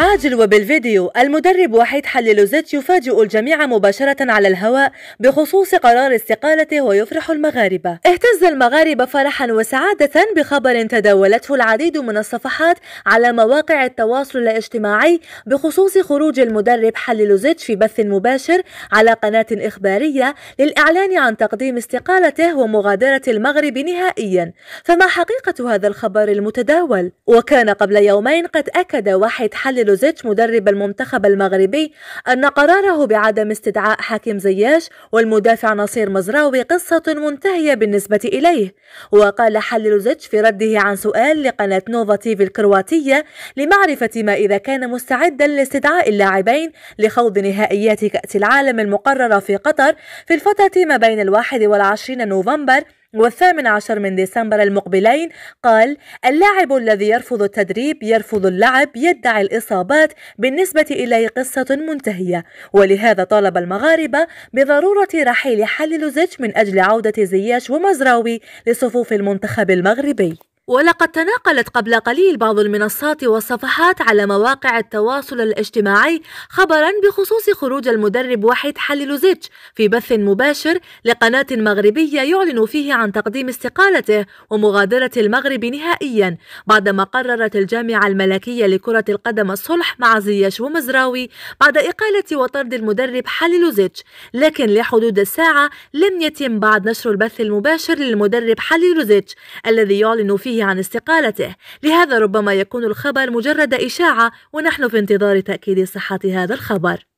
عاجل وبالفيديو المدرب وحيد حللوزيت يفاجئ الجميع مباشرة على الهواء بخصوص قرار استقالته ويفرح المغاربة اهتز المغاربة فرحا وسعادة بخبر تداولته العديد من الصفحات على مواقع التواصل الاجتماعي بخصوص خروج المدرب حللوزيت في بث مباشر على قناة إخبارية للإعلان عن تقديم استقالته ومغادرة المغرب نهائيا فما حقيقة هذا الخبر المتداول وكان قبل يومين قد أكد وحيد حلل لوزيتش مدرب المنتخب المغربي أن قراره بعدم استدعاء حكيم زياش والمدافع نصير مزراوي قصة منتهية بالنسبة إليه وقال لوزيتش في رده عن سؤال لقناة نوفا تيفي الكرواتية لمعرفة ما إذا كان مستعدا لاستدعاء اللاعبين لخوض نهائيات كأس العالم المقررة في قطر في الفترة ما بين الواحد والعشرين نوفمبر والثامن عشر من ديسمبر المقبلين قال اللاعب الذي يرفض التدريب يرفض اللعب يدعي الإصابات بالنسبة إليه قصة منتهية ولهذا طالب المغاربة بضرورة رحيل حللوزيتش من أجل عودة زياش ومزراوي لصفوف المنتخب المغربي ولقد تناقلت قبل قليل بعض المنصات والصفحات على مواقع التواصل الاجتماعي خبرا بخصوص خروج المدرب وحيد حليلوزيتش في بث مباشر لقناة مغربية يعلن فيه عن تقديم استقالته ومغادرة المغرب نهائيا بعدما قررت الجامعة الملكية لكرة القدم الصلح مع زياش ومزراوي بعد إقالة وطرد المدرب حليلوزيتش لكن لحدود الساعة لم يتم بعد نشر البث المباشر للمدرب حليلوزيتش الذي يعلن فيه عن استقالته لهذا ربما يكون الخبر مجرد إشاعة ونحن في انتظار تأكيد صحة هذا الخبر